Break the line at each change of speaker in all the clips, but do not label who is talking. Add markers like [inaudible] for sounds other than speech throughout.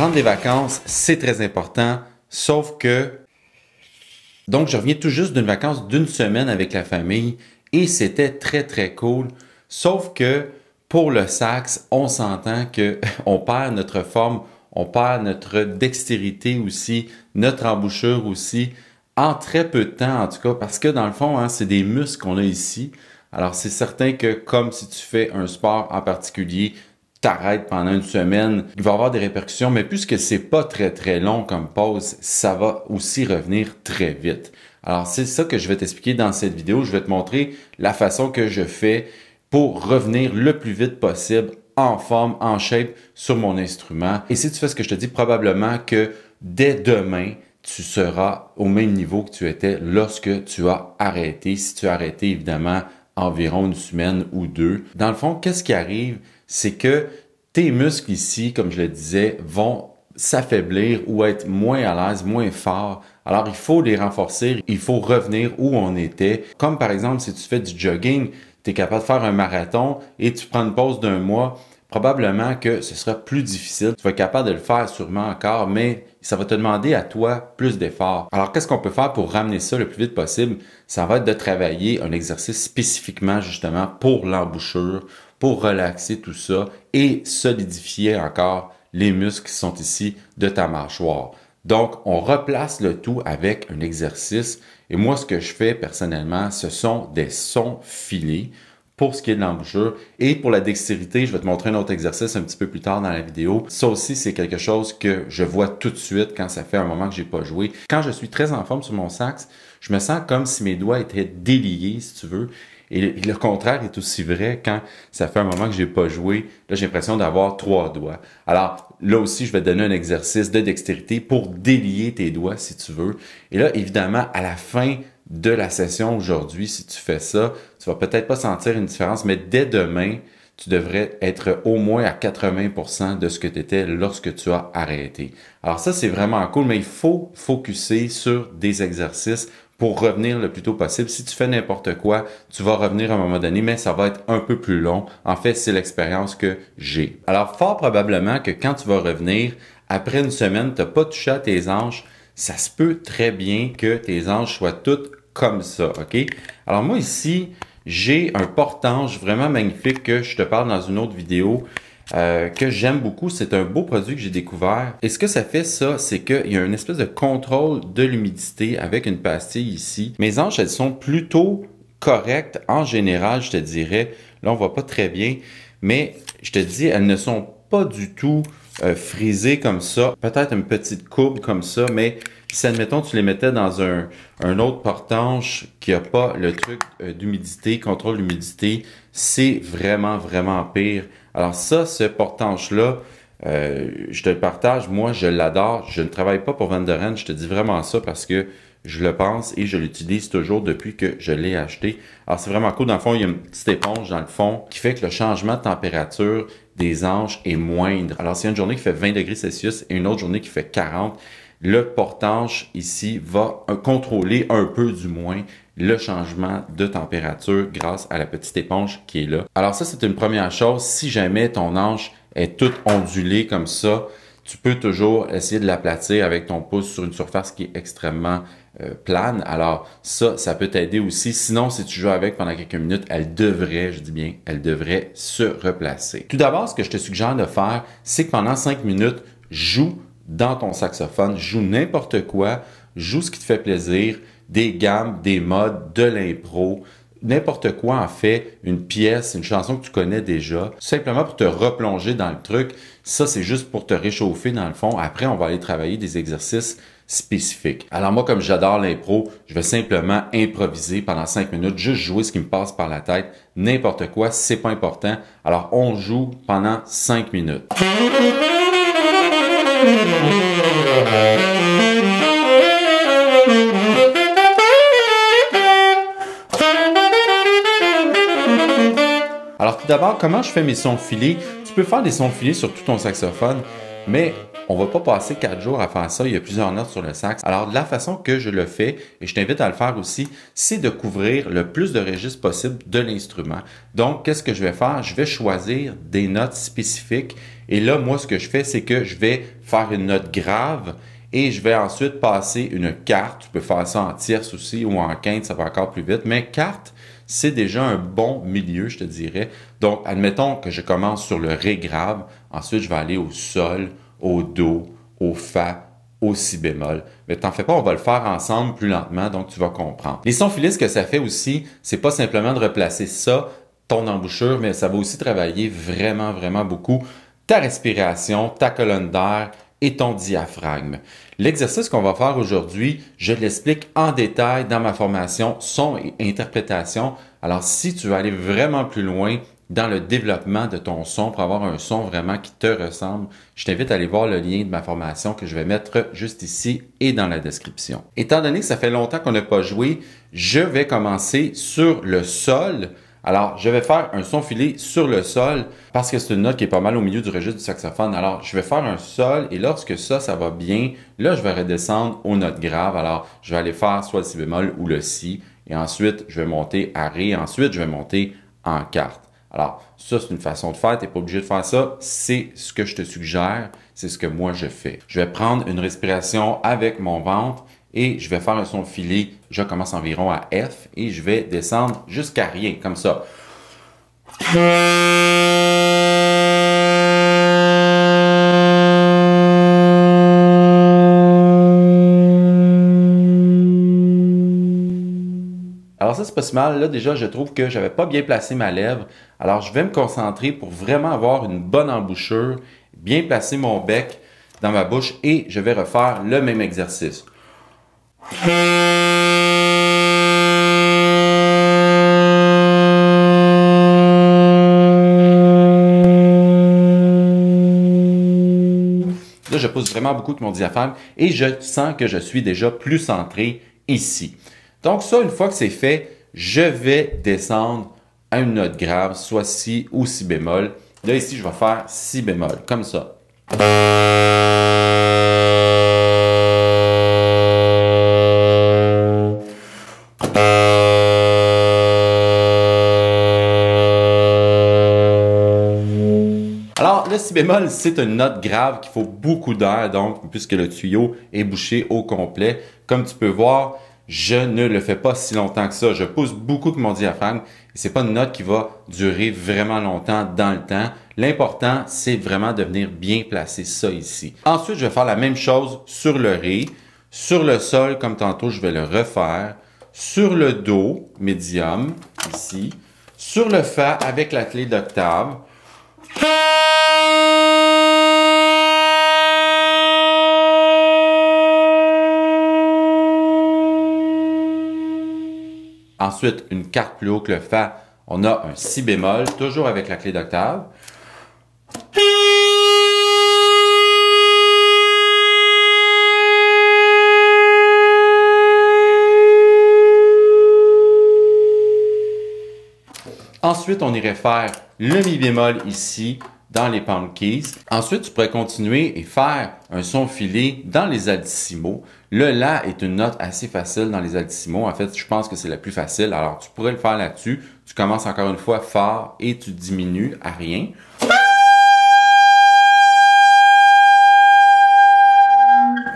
Prendre des vacances, c'est très important, sauf que... Donc, je reviens tout juste d'une vacance d'une semaine avec la famille et c'était très, très cool, sauf que pour le sax, on s'entend que [laughs] on perd notre forme, on perd notre dextérité aussi, notre embouchure aussi, en très peu de temps en tout cas, parce que dans le fond, hein, c'est des muscles qu'on a ici. Alors c'est certain que comme si tu fais un sport en particulier, t'arrêtes pendant une semaine, il va y avoir des répercussions, mais puisque c'est pas très très long comme pause, ça va aussi revenir très vite. Alors c'est ça que je vais t'expliquer dans cette vidéo. Je vais te montrer la façon que je fais pour revenir le plus vite possible en forme, en shape sur mon instrument. Et si tu fais ce que je te dis, probablement que dès demain, tu seras au même niveau que tu étais lorsque tu as arrêté. Si tu as arrêté, évidemment, environ une semaine ou deux. Dans le fond, qu'est-ce qui arrive? c'est que tes muscles ici, comme je le disais, vont s'affaiblir ou être moins à l'aise, moins fort. Alors il faut les renforcer, il faut revenir où on était. Comme par exemple si tu fais du jogging, tu es capable de faire un marathon et tu prends une pause d'un mois, probablement que ce sera plus difficile. Tu vas être capable de le faire sûrement encore, mais ça va te demander à toi plus d'efforts. Alors qu'est-ce qu'on peut faire pour ramener ça le plus vite possible? Ça va être de travailler un exercice spécifiquement justement pour l'embouchure pour relaxer tout ça et solidifier encore les muscles qui sont ici de ta mâchoire. Donc, on replace le tout avec un exercice. Et moi, ce que je fais personnellement, ce sont des sons filés pour ce qui est de l'embouchure. Et pour la dextérité, je vais te montrer un autre exercice un petit peu plus tard dans la vidéo. Ça aussi, c'est quelque chose que je vois tout de suite quand ça fait un moment que j'ai pas joué. Quand je suis très en forme sur mon sax, je me sens comme si mes doigts étaient déliés, si tu veux. Et le, contraire est aussi vrai quand ça fait un moment que j'ai pas joué. Là, j'ai l'impression d'avoir trois doigts. Alors, là aussi, je vais te donner un exercice de dextérité pour délier tes doigts si tu veux. Et là, évidemment, à la fin de la session aujourd'hui, si tu fais ça, tu vas peut-être pas sentir une différence, mais dès demain, tu devrais être au moins à 80% de ce que tu étais lorsque tu as arrêté. Alors ça, c'est vraiment cool, mais il faut focuser sur des exercices pour revenir le plus tôt possible. Si tu fais n'importe quoi, tu vas revenir à un moment donné, mais ça va être un peu plus long. En fait, c'est l'expérience que j'ai. Alors, fort probablement que quand tu vas revenir, après une semaine, tu n'as pas touché à tes anges. ça se peut très bien que tes anges soient toutes comme ça, OK? Alors moi ici, j'ai un portage vraiment magnifique que je te parle dans une autre vidéo euh, que j'aime beaucoup. C'est un beau produit que j'ai découvert. Et ce que ça fait, ça, c'est qu'il y a une espèce de contrôle de l'humidité avec une pastille ici. Mes hanches, elles sont plutôt correctes en général, je te dirais. Là, on voit pas très bien, mais je te dis, elles ne sont pas du tout euh, frisé comme ça, peut-être une petite courbe comme ça, mais si admettons tu les mettais dans un, un autre portanche qui a pas le truc euh, d'humidité, contrôle l'humidité, c'est vraiment, vraiment pire. Alors ça, ce portanche-là, euh, je te le partage, moi je l'adore, je ne travaille pas pour Vanderen, je te dis vraiment ça parce que je le pense et je l'utilise toujours depuis que je l'ai acheté. Alors c'est vraiment cool, dans le fond il y a une petite éponge dans le fond qui fait que le changement de température des anges est moindre. Alors, s'il y a une journée qui fait 20 degrés Celsius et une autre journée qui fait 40, le portage ici va euh, contrôler un peu du moins le changement de température grâce à la petite éponge qui est là. Alors ça, c'est une première chose. Si jamais ton ange est toute ondulée comme ça, tu peux toujours essayer de l'aplatir avec ton pouce sur une surface qui est extrêmement euh, plane. Alors ça, ça peut t'aider aussi. Sinon, si tu joues avec pendant quelques minutes, elle devrait, je dis bien, elle devrait se replacer. Tout d'abord, ce que je te suggère de faire, c'est que pendant 5 minutes, joue dans ton saxophone, joue n'importe quoi, joue ce qui te fait plaisir, des gammes, des modes, de l'impro, n'importe quoi en fait, une pièce, une chanson que tu connais déjà, simplement pour te replonger dans le truc. Ça, c'est juste pour te réchauffer dans le fond. Après, on va aller travailler des exercices spécifique. Alors moi, comme j'adore l'impro, je vais simplement improviser pendant 5 minutes, juste jouer ce qui me passe par la tête, n'importe quoi, c'est pas important. Alors on joue pendant 5 minutes. Alors tout d'abord, comment je fais mes sons filés? Tu peux faire des sons filés sur tout ton saxophone. Mais on va pas passer quatre jours à faire ça. Il y a plusieurs notes sur le sax. Alors, de la façon que je le fais, et je t'invite à le faire aussi, c'est de couvrir le plus de registres possible de l'instrument. Donc, qu'est-ce que je vais faire? Je vais choisir des notes spécifiques. Et là, moi, ce que je fais, c'est que je vais faire une note grave et je vais ensuite passer une carte. Tu peux faire ça en tierce aussi ou en quinte, ça va encore plus vite. Mais carte, c'est déjà un bon milieu, je te dirais. Donc, admettons que je commence sur le Ré grave. Ensuite, je vais aller au sol, au do, au fa, au si bémol. Mais t'en fais pas, on va le faire ensemble plus lentement, donc tu vas comprendre. Les sons filés, ce que ça fait aussi, c'est pas simplement de replacer ça, ton embouchure, mais ça va aussi travailler vraiment, vraiment beaucoup ta respiration, ta colonne d'air et ton diaphragme. L'exercice qu'on va faire aujourd'hui, je l'explique en détail dans ma formation son et interprétation. Alors si tu veux aller vraiment plus loin, dans le développement de ton son pour avoir un son vraiment qui te ressemble, je t'invite à aller voir le lien de ma formation que je vais mettre juste ici et dans la description. Étant donné que ça fait longtemps qu'on n'a pas joué, je vais commencer sur le sol. Alors, je vais faire un son filé sur le sol parce que c'est une note qui est pas mal au milieu du registre du saxophone. Alors, je vais faire un sol et lorsque ça, ça va bien, là, je vais redescendre aux notes graves. Alors, je vais aller faire soit le si bémol ou le si et ensuite, je vais monter à ré. Ensuite, je vais monter en quarte. Alors, ça, c'est une façon de faire. Tu n'es pas obligé de faire ça. C'est ce que je te suggère. C'est ce que moi, je fais. Je vais prendre une respiration avec mon ventre et je vais faire un son filé, Je commence environ à F et je vais descendre jusqu'à rien, comme ça. Alors ça, c'est pas si mal. Là, déjà, je trouve que j'avais pas bien placé ma lèvre. Alors, je vais me concentrer pour vraiment avoir une bonne embouchure, bien placer mon bec dans ma bouche et je vais refaire le même exercice. Là, je pousse vraiment beaucoup de mon diaphragme et je sens que je suis déjà plus centré ici. Donc ça, une fois que c'est fait, je vais descendre à une note grave, soit si ou si bémol. Là, ici, je vais faire si bémol, comme ça. Alors, le si bémol, c'est une note grave qu'il faut beaucoup d'air, donc, puisque le tuyau est bouché au complet. Comme tu peux voir, je ne le fais pas si longtemps que ça. Je pousse beaucoup que mon diaphragme et c'est pas une note qui va durer vraiment longtemps dans le temps. L'important, c'est vraiment de venir bien placer ça ici. Ensuite, je vais faire la même chose sur le ré, sur le sol comme tantôt, je vais le refaire, sur le do médium ici, sur le fa avec la clé d'octave, Ensuite, une carte plus haut que le Fa, on a un Si bémol, toujours avec la clé d'octave. Ensuite, on irait faire le Mi bémol ici, dans les palm keys. Ensuite, tu pourrais continuer et faire un son filé dans les altissimo. Le La est une note assez facile dans les altissimo. En fait, je pense que c'est la plus facile. Alors, tu pourrais le faire là-dessus. Tu commences encore une fois fort et tu diminues à rien.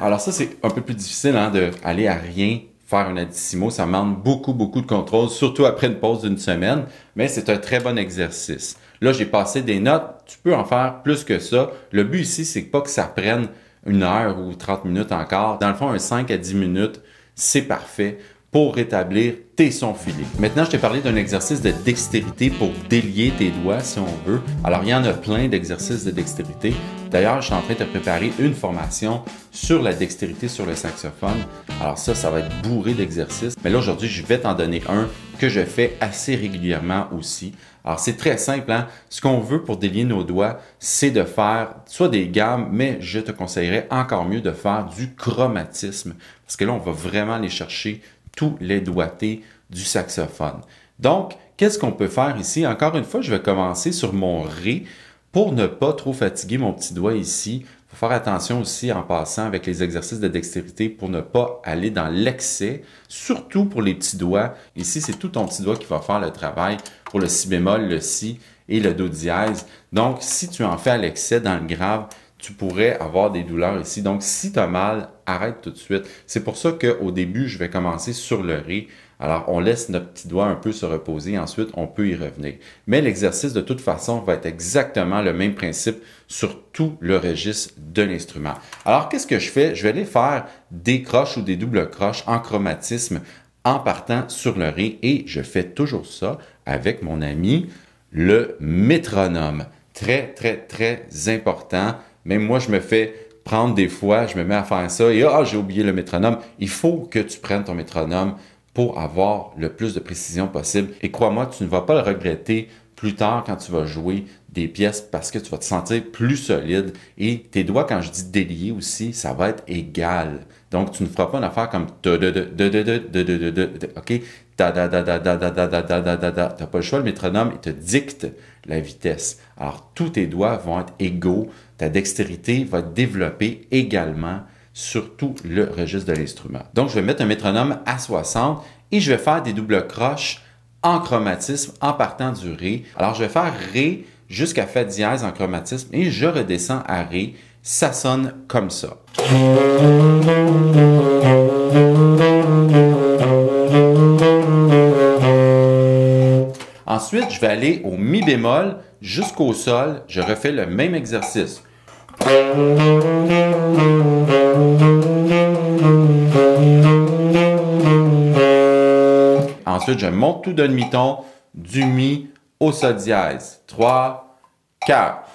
Alors ça, c'est un peu plus difficile hein, d'aller à rien faire un altissimo. Ça demande beaucoup, beaucoup de contrôle, surtout après une pause d'une semaine, mais c'est un très bon exercice. Là, j'ai passé des notes. Tu peux en faire plus que ça. Le but ici, c'est pas que ça prenne une heure ou 30 minutes encore. Dans le fond, un 5 à 10 minutes, c'est parfait pour rétablir tes sons filés. Maintenant, je t'ai parlé d'un exercice de dextérité pour délier tes doigts si on veut. Alors, il y en a plein d'exercices de dextérité. D'ailleurs, je suis en train de préparer une formation sur la dextérité sur le saxophone. Alors ça, ça va être bourré d'exercices. Mais là, aujourd'hui, je vais t'en donner un que je fais assez régulièrement aussi. Alors c'est très simple. Hein? Ce qu'on veut pour délier nos doigts, c'est de faire soit des gammes, mais je te conseillerais encore mieux de faire du chromatisme. Parce que là, on va vraiment aller chercher tous les doigtés du saxophone. Donc, qu'est-ce qu'on peut faire ici? Encore une fois, je vais commencer sur mon Ré. Pour ne pas trop fatiguer mon petit doigt ici, il faut faire attention aussi en passant avec les exercices de dextérité pour ne pas aller dans l'excès, surtout pour les petits doigts. Ici, c'est tout ton petit doigt qui va faire le travail pour le si bémol, le si et le do dièse. Donc, si tu en fais à l'excès dans le grave, tu pourrais avoir des douleurs ici. Donc, si tu as mal, arrête tout de suite. C'est pour ça qu'au début, je vais commencer sur le Ré alors, on laisse notre petit doigt un peu se reposer, ensuite, on peut y revenir. Mais l'exercice, de toute façon, va être exactement le même principe sur tout le registre de l'instrument. Alors, qu'est-ce que je fais? Je vais aller faire des croches ou des doubles croches en chromatisme en partant sur le Ré et je fais toujours ça avec mon ami le métronome. Très, très, très important. Même moi, je me fais prendre des fois, je me mets à faire ça et ah, j'ai oublié le métronome. Il faut que tu prennes ton métronome pour avoir le plus de précision possible. Et crois-moi, tu ne vas pas le regretter plus tard quand tu vas jouer des pièces parce que tu vas te sentir plus solide et tes doigts, quand je dis déliés aussi, ça va être égal. Donc, tu ne feras pas une affaire comme OK? T'as pas le choix, le métronome, il te dicte la vitesse. Alors, tous tes doigts vont être égaux, ta dextérité va développer également sur tout le registre de l'instrument. Donc, je vais mettre un métronome à 60 et je vais faire des doubles croches en chromatisme en partant du Ré. Alors, je vais faire Ré jusqu'à Fa dièse en chromatisme et je redescends à Ré. Ça sonne comme ça. Ensuite, je vais aller au Mi bémol jusqu'au Sol. Je refais le même exercice. Ensuite, je monte tout d'un demi-ton, du mi au sol dièse. 3, 4.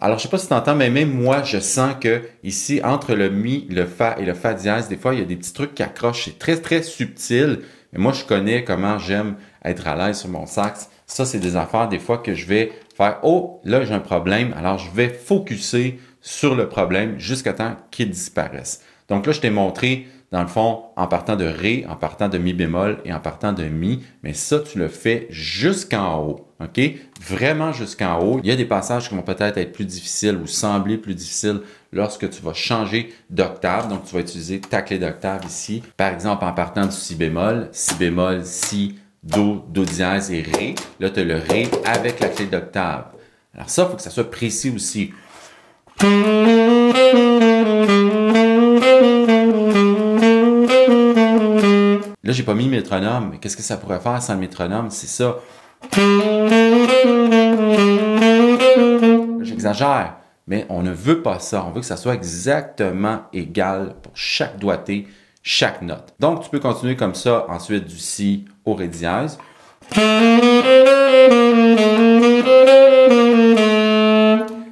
Alors, je ne sais pas si tu entends, mais même moi, je sens que ici, entre le mi, le fa et le fa dièse, des fois, il y a des petits trucs qui accrochent. C'est très, très subtil. Mais moi, je connais comment j'aime être à l'aise sur mon sax. Ça, c'est des affaires des fois que je vais faire, oh, là, j'ai un problème, alors je vais focuser sur le problème jusqu'à temps qu'il disparaisse. Donc là, je t'ai montré dans le fond, en partant de Ré, en partant de Mi bémol et en partant de Mi, mais ça, tu le fais jusqu'en haut. OK? Vraiment jusqu'en haut. Il y a des passages qui vont peut-être être plus difficiles ou sembler plus difficiles lorsque tu vas changer d'octave. Donc, tu vas utiliser ta clé d'octave ici. Par exemple, en partant du Si bémol, Si bémol, Si, Do, Do dièse et Ré. Là, tu as le Ré avec la clé d'octave. Alors ça, il faut que ça soit précis aussi. Là, j'ai pas mis métronome, mais qu'est-ce que ça pourrait faire sans métronome? C'est ça. J'exagère, mais on ne veut pas ça. On veut que ça soit exactement égal pour chaque doigté, chaque note. Donc, tu peux continuer comme ça, ensuite du si au ré dièse.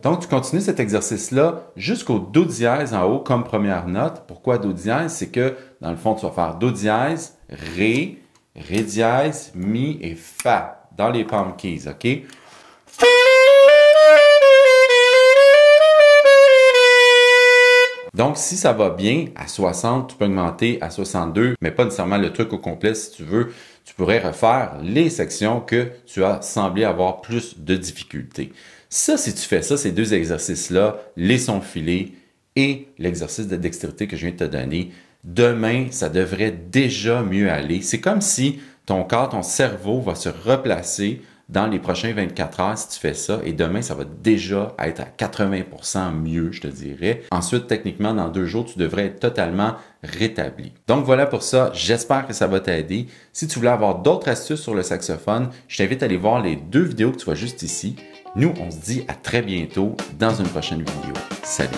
Donc, tu continues cet exercice-là jusqu'au Do dièse en haut comme première note. Pourquoi Do dièse? C'est que, dans le fond, tu vas faire Do dièse, Ré, Ré dièse, Mi et Fa dans les palm keys, OK? Donc, si ça va bien, à 60, tu peux augmenter à 62, mais pas nécessairement le truc au complet. Si tu veux, tu pourrais refaire les sections que tu as semblé avoir plus de difficultés. Ça, si tu fais ça, ces deux exercices-là, les sons filés et l'exercice de dextérité que je viens de te donner, demain, ça devrait déjà mieux aller. C'est comme si ton corps, ton cerveau va se replacer dans les prochains 24 heures si tu fais ça et demain ça va déjà être à 80% mieux je te dirais. Ensuite techniquement dans deux jours tu devrais être totalement rétabli. Donc voilà pour ça, j'espère que ça va t'aider. Si tu voulais avoir d'autres astuces sur le saxophone, je t'invite à aller voir les deux vidéos que tu vois juste ici. Nous on se dit à très bientôt dans une prochaine vidéo. Salut!